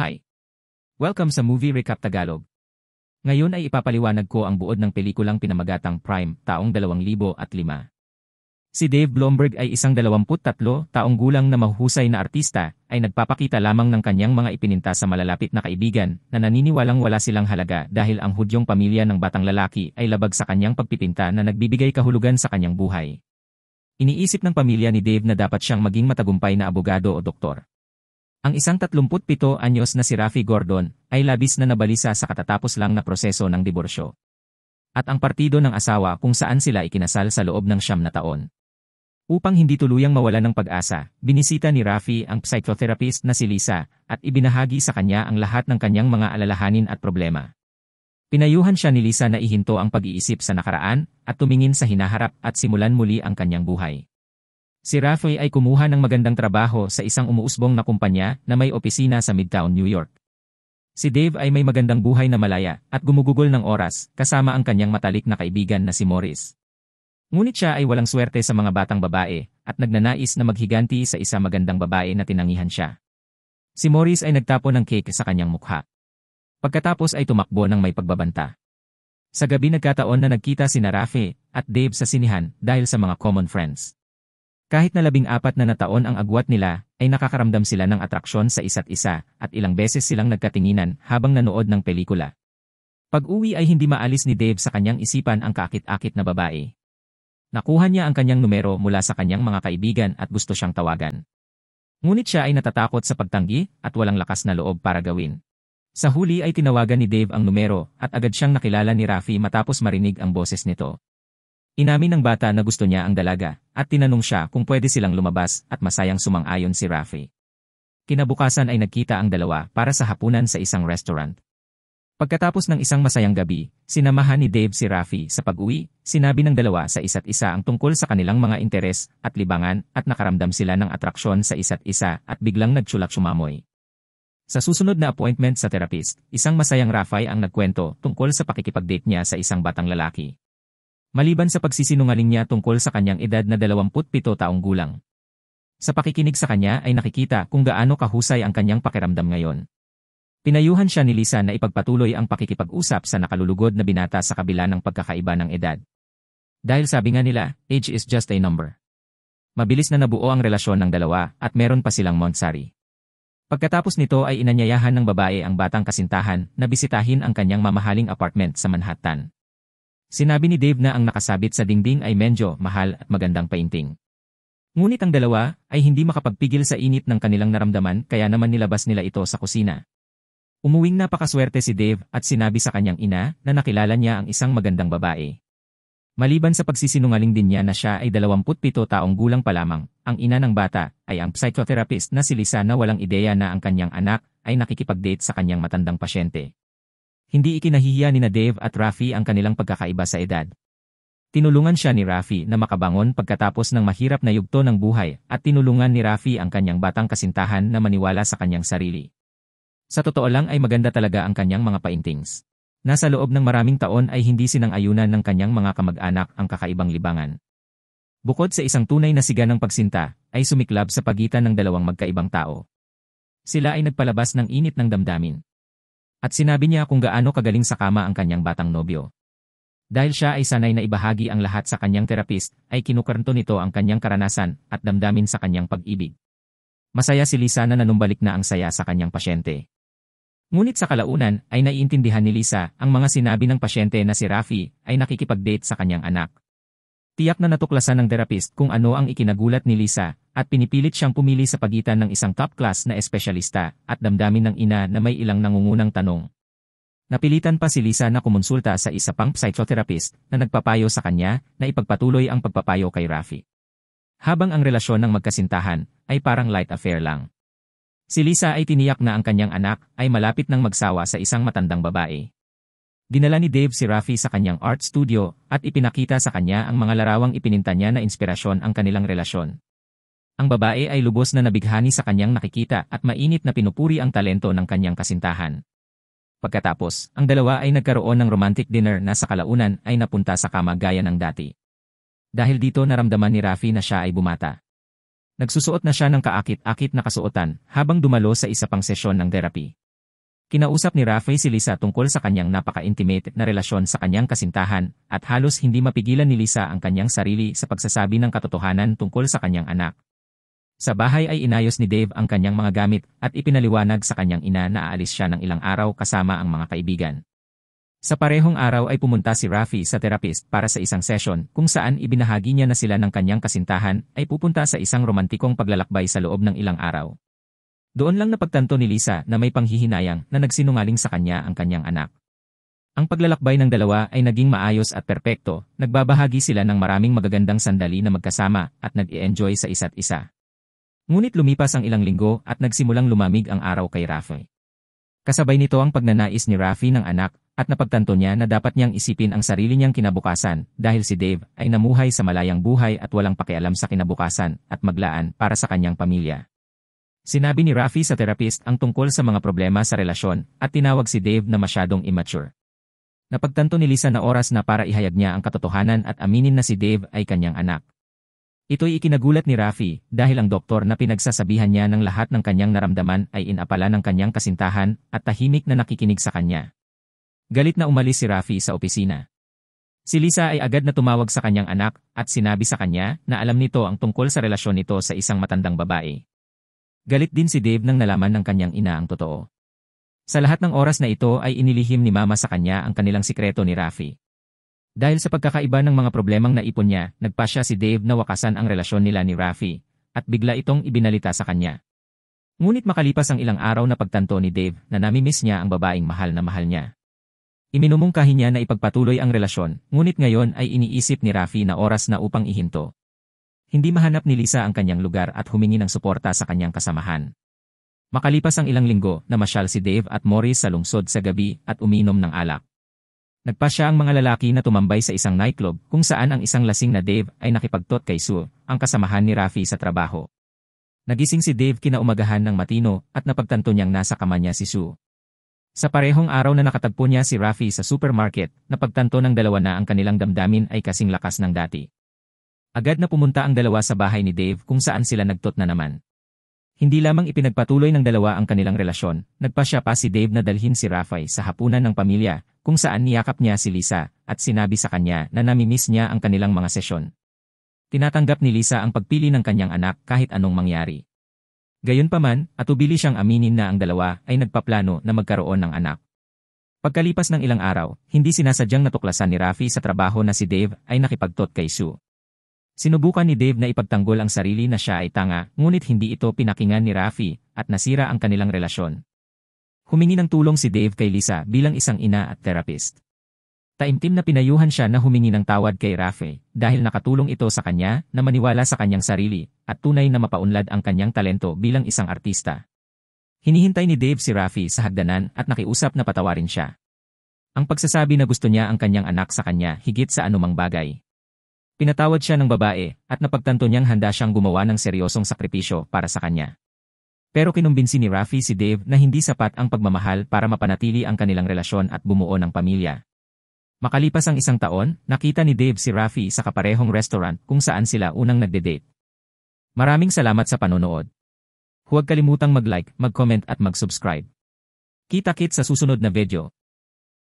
Hi! Welcome sa Movie Recap Tagalog. Ngayon ay ipapaliwanag ko ang buod ng pelikulang pinamagatang Prime taong 2005. Si Dave Blomberg ay isang 23 taong gulang na mahuhusay na artista ay nagpapakita lamang ng kanyang mga ipininta sa malalapit na kaibigan na naniniwalang wala silang halaga dahil ang hudyong pamilya ng batang lalaki ay labag sa kanyang pagpipinta na nagbibigay kahulugan sa kanyang buhay. Iniisip ng pamilya ni Dave na dapat siyang maging matagumpay na abogado o doktor. Ang isang 37 anyos na si Rafi Gordon ay labis na nabalisa sa katatapos lang na proseso ng diborsyo. At ang partido ng asawa kung saan sila ikinasal sa loob ng siyam na taon. Upang hindi tuluyang mawala ng pag-asa, binisita ni Rafi ang psychotherapist na si Lisa at ibinahagi sa kanya ang lahat ng kanyang mga alalahanin at problema. Pinayuhan siya ni Lisa na ihinto ang pag-iisip sa nakaraan at tumingin sa hinaharap at simulan muli ang kanyang buhay. Si Rafoy ay kumuha ng magandang trabaho sa isang umuusbong na kumpanya na may opisina sa Midtown, New York. Si Dave ay may magandang buhay na malaya at gumugugol ng oras kasama ang kanyang matalik na kaibigan na si Morris. Ngunit siya ay walang swerte sa mga batang babae at nagnanais na maghiganti sa isa magandang babae na tinangihan siya. Si Morris ay nagtapon ng cake sa kanyang mukha. Pagkatapos ay tumakbo ng may pagbabanta. Sa gabi nagkataon na nagkita si Narafe at Dave sa sinihan dahil sa mga common friends. Kahit na labing apat na nataon ang agwat nila, ay nakakaramdam sila ng atraksyon sa isa't isa at ilang beses silang nagkatinginan habang nanood ng pelikula. Pag-uwi ay hindi maalis ni Dave sa kanyang isipan ang kakit-akit na babae. Nakuha niya ang kanyang numero mula sa kanyang mga kaibigan at gusto siyang tawagan. Ngunit siya ay natatakot sa pagtanggi at walang lakas na loob para gawin. Sa huli ay tinawagan ni Dave ang numero at agad siyang nakilala ni Rafi matapos marinig ang boses nito. Inamin ng bata na gusto niya ang dalaga at tinanong siya kung pwede silang lumabas at masayang sumang-ayon si Rafi. Kinabukasan ay nagkita ang dalawa para sa hapunan sa isang restaurant. Pagkatapos ng isang masayang gabi, sinamahan ni Dave si Rafi sa pag-uwi, sinabi ng dalawa sa isa't isa ang tungkol sa kanilang mga interes at libangan at nakaramdam sila ng atraksyon sa isa't isa at biglang nagtsulak sumamoy. Sa susunod na appointment sa therapist, isang masayang Rafay ang nagkwento tungkol sa pakikipag-date niya sa isang batang lalaki. Maliban sa pagsisinungaling niya tungkol sa kanyang edad na 27 taong gulang. Sa pakikinig sa kanya ay nakikita kung gaano kahusay ang kanyang pakiramdam ngayon. Pinayuhan siya ni Lisa na ipagpatuloy ang pakikipag-usap sa nakalulugod na binata sa kabila ng pagkakaiba ng edad. Dahil sabi nga nila, age is just a number. Mabilis na nabuo ang relasyon ng dalawa at meron pa silang Montsari. Pagkatapos nito ay inanyayahan ng babae ang batang kasintahan na bisitahin ang kanyang mamahaling apartment sa Manhattan. Sinabi ni Dave na ang nakasabit sa dingding ay medyo mahal at magandang painting. Ngunit ang dalawa ay hindi makapagpigil sa init ng kanilang naramdaman kaya naman nilabas nila ito sa kusina. Umuwing napakaswerte si Dave at sinabi sa kanyang ina na nakilala niya ang isang magandang babae. Maliban sa pagsisinungaling din niya na siya ay 27 taong gulang pa lamang, ang ina ng bata ay ang psychotherapist na si Lisa na walang ideya na ang kanyang anak ay nakikipag-date sa kanyang matandang pasyente. Hindi ikinahihiya ni na Dave at Rafi ang kanilang pagkakaiba sa edad. Tinulungan siya ni Rafi na makabangon pagkatapos ng mahirap na yugto ng buhay at tinulungan ni Rafi ang kanyang batang kasintahan na maniwala sa kanyang sarili. Sa totoo lang ay maganda talaga ang kanyang mga paintings. Nasa loob ng maraming taon ay hindi sinang-ayunan ng kanyang mga kamag-anak ang kakaibang libangan. Bukod sa isang tunay na siga ng pagsinta, ay sumiklab sa pagitan ng dalawang magkaibang tao. Sila ay nagpalabas ng init ng damdamin. At sinabi niya kung gaano kagaling sa kama ang kanyang batang nobyo. Dahil siya ay sanay na ibahagi ang lahat sa kanyang terapist, ay kinukarnto nito ang kanyang karanasan at damdamin sa kanyang pag-ibig. Masaya si Lisa na nanumbalik na ang saya sa kanyang pasyente. Ngunit sa kalaunan ay naiintindihan ni Lisa ang mga sinabi ng pasyente na si Rafi ay nakikipag-date sa kanyang anak. Tiyak na natuklasan ng therapist kung ano ang ikinagulat ni Lisa, at pinipilit siyang pumili sa pagitan ng isang top class na espesyalista at damdamin ng ina na may ilang nangungunang tanong. Napilitan pa si Lisa na kumonsulta sa isa pang psychotherapist na nagpapayo sa kanya na ipagpatuloy ang pagpapayo kay Rafi. Habang ang relasyon ng magkasintahan ay parang light affair lang. Si Lisa ay tiniyak na ang kanyang anak ay malapit ng magsawa sa isang matandang babae. Dinala ni Dave si Rafi sa kanyang art studio at ipinakita sa kanya ang mga larawang ipininta niya na inspirasyon ang kanilang relasyon. Ang babae ay lubos na nabighani sa kanyang nakikita at mainit na pinupuri ang talento ng kanyang kasintahan. Pagkatapos, ang dalawa ay nagkaroon ng romantic dinner na sa kalaunan ay napunta sa kama gaya ng dati. Dahil dito naramdaman ni Rafi na siya ay bumata. Nagsusuot na siya ng kaakit-akit na kasuotan habang dumalo sa isa pang sesyon ng therapy. Kinausap ni Rafe si Lisa tungkol sa kanyang napaka-intimate na relasyon sa kanyang kasintahan at halos hindi mapigilan ni Lisa ang kanyang sarili sa pagsasabi ng katotohanan tungkol sa kanyang anak. Sa bahay ay inayos ni Dave ang kanyang mga gamit at ipinaliwanag sa kanyang ina na aalis siya ng ilang araw kasama ang mga kaibigan. Sa parehong araw ay pumunta si Rafi sa therapist para sa isang session kung saan ibinahagi niya na sila ng kanyang kasintahan ay pupunta sa isang romantikong paglalakbay sa loob ng ilang araw. Doon lang napagtanto ni Lisa na may panghihinayang na nagsinungaling sa kanya ang kanyang anak. Ang paglalakbay ng dalawa ay naging maayos at perpekto, nagbabahagi sila ng maraming magagandang sandali na magkasama at nag-i-enjoy sa isa't isa. Ngunit lumipas ang ilang linggo at nagsimulang lumamig ang araw kay Rafi. Kasabay nito ang pagnanais ni Rafi ng anak at napagtanto niya na dapat niyang isipin ang sarili niyang kinabukasan dahil si Dave ay namuhay sa malayang buhay at walang pakialam sa kinabukasan at maglaan para sa kanyang pamilya. Sinabi ni Rafi sa therapist ang tungkol sa mga problema sa relasyon at tinawag si Dave na masyadong immature. Napagtanto ni Lisa na oras na para ihayag niya ang katotohanan at aminin na si Dave ay kanyang anak. Ito'y ikinagulat ni Rafi dahil ang doktor na pinagsasabihan niya ng lahat ng kanyang naramdaman ay inapala ng kanyang kasintahan at tahimik na nakikinig sa kanya. Galit na umalis si Rafi sa opisina. Si Lisa ay agad na tumawag sa kanyang anak at sinabi sa kanya na alam nito ang tungkol sa relasyon nito sa isang matandang babae. Galit din si Dave nang nalaman ng kanyang ina ang totoo. Sa lahat ng oras na ito ay inilihim ni Mama sa kanya ang kanilang sikreto ni Rafi. Dahil sa pagkakaiba ng mga problemang naipon niya, nagpa siya si Dave na wakasan ang relasyon nila ni Rafi, at bigla itong ibinalita sa kanya. Ngunit makalipas ang ilang araw na pagtanto ni Dave na namimiss niya ang babaeng mahal na mahal niya. Iminumungkahi niya na ipagpatuloy ang relasyon, ngunit ngayon ay iniisip ni Rafi na oras na upang ihinto. Hindi mahanap ni Lisa ang kanyang lugar at humingi ng suporta sa kanyang kasamahan. Makalipas ang ilang linggo, namasyal si Dave at Morris sa lungsod sa gabi at uminom ng alak. Nagpa siya ang mga lalaki na tumambay sa isang nightclub kung saan ang isang lasing na Dave ay nakipagtot kay Sue, ang kasamahan ni Rafi sa trabaho. Nagising si Dave kinaumagahan ng matino at napagtanto niyang nasa kama niya si Sue. Sa parehong araw na nakatagpo niya si Rafi sa supermarket, napagtanto ng dalawa na ang kanilang damdamin ay kasing lakas ng dati. Agad na pumunta ang dalawa sa bahay ni Dave kung saan sila nagtot na naman. Hindi lamang ipinagpatuloy ng dalawa ang kanilang relasyon, nagpa siya pa si Dave na dalhin si Rafay sa hapunan ng pamilya, kung saan niyakap niya si Lisa, at sinabi sa kanya na namimiss niya ang kanilang mga sesyon. Tinatanggap ni Lisa ang pagpili ng kanyang anak kahit anong mangyari. Gayunpaman, atubili siyang aminin na ang dalawa ay nagpaplano na magkaroon ng anak. Pagkalipas ng ilang araw, hindi sinasadyang natuklasan ni Rafi sa trabaho na si Dave ay nakipagtot kay Sue. Sinubukan ni Dave na ipagtanggol ang sarili na siya ay tanga, ngunit hindi ito pinakinggan ni Rafi, at nasira ang kanilang relasyon. Humingi ng tulong si Dave kay Lisa bilang isang ina at therapist. Taimtim na pinayuhan siya na humingi ng tawad kay Rafi, dahil nakatulong ito sa kanya na maniwala sa kanyang sarili, at tunay na mapaunlad ang kanyang talento bilang isang artista. Hinihintay ni Dave si Rafi sa hagdanan at nakiusap na patawarin siya. Ang pagsasabi na gusto niya ang kanyang anak sa kanya higit sa anumang bagay. Pinatawad siya ng babae at napagtanto niyang handa siyang gumawa ng seryosong sakripisyo para sa kanya. Pero kinumbinsi ni Rafi si Dave na hindi sapat ang pagmamahal para mapanatili ang kanilang relasyon at bumuo ng pamilya. Makalipas ang isang taon, nakita ni Dave si Rafi sa kaparehong restaurant kung saan sila unang nagde-date. Maraming salamat sa panonood. Huwag kalimutang mag-like, mag-comment at mag-subscribe. Kita-kit sa susunod na video.